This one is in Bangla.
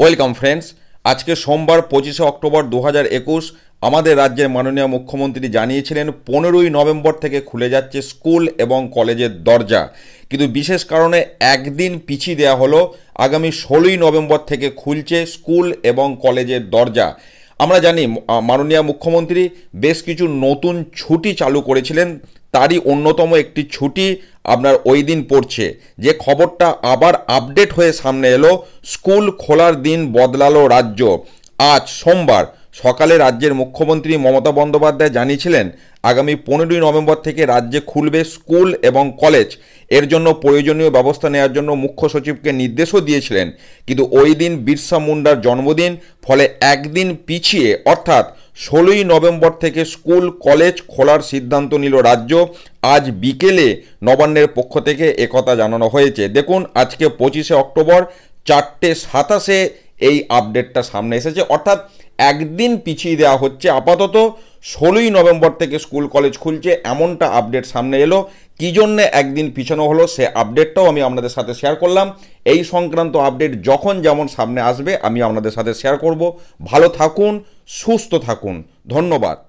ওয়েলকাম ফ্রেন্ডস আজকে সোমবার পঁচিশে অক্টোবর দু একুশ আমাদের রাজ্যের মাননীয় মুখ্যমন্ত্রী জানিয়েছিলেন পনেরোই নভেম্বর থেকে খুলে যাচ্ছে স্কুল এবং কলেজের দরজা কিন্তু বিশেষ কারণে একদিন পিছিয়ে দেওয়া হলো আগামী ষোলোই নভেম্বর থেকে খুলছে স্কুল এবং কলেজের দরজা আমরা জানি মাননীয় মুখ্যমন্ত্রী বেশ কিছু নতুন ছুটি চালু করেছিলেন তারই অন্যতম একটি ছুটি আপনার ওই দিন পড়ছে যে খবরটা আবার আপডেট হয়ে সামনে এলো স্কুল খোলার দিন বদলালো রাজ্য আজ সোমবার সকালে রাজ্যের মুখ্যমন্ত্রী মমতা বন্দ্যোপাধ্যায় জানিয়েছিলেন আগামী পনেরোই নভেম্বর থেকে রাজ্যে খুলবে স্কুল এবং কলেজ এর জন্য প্রয়োজনীয় ব্যবস্থা নেওয়ার জন্য মুখ্য সচিবকে নির্দেশও দিয়েছিলেন কিন্তু ওই দিন বিরসা মুন্ডার জন্মদিন ফলে একদিন পিছিয়ে অর্থাৎ ষোলোই নভেম্বর থেকে স্কুল কলেজ খোলার সিদ্ধান্ত নিল রাজ্য আজ বিকেলে নবান্নের পক্ষ থেকে একথা জানানো হয়েছে দেখুন আজকে পঁচিশে অক্টোবর চারটে সাতাশে এই আপডেটটা সামনে এসেছে অর্থাৎ একদিন পিছিয়ে দেওয়া হচ্ছে আপাতত ষোলোই নভেম্বর থেকে স্কুল কলেজ খুলছে এমনটা আপডেট সামনে এলো কী জন্যে একদিন পিছানো হলো সে আপডেটটাও আমি আপনাদের সাথে শেয়ার করলাম এই সংক্রান্ত আপডেট যখন যেমন সামনে আসবে আমি আপনাদের সাথে শেয়ার করব ভালো থাকুন সুস্থ থাকুন ধন্যবাদ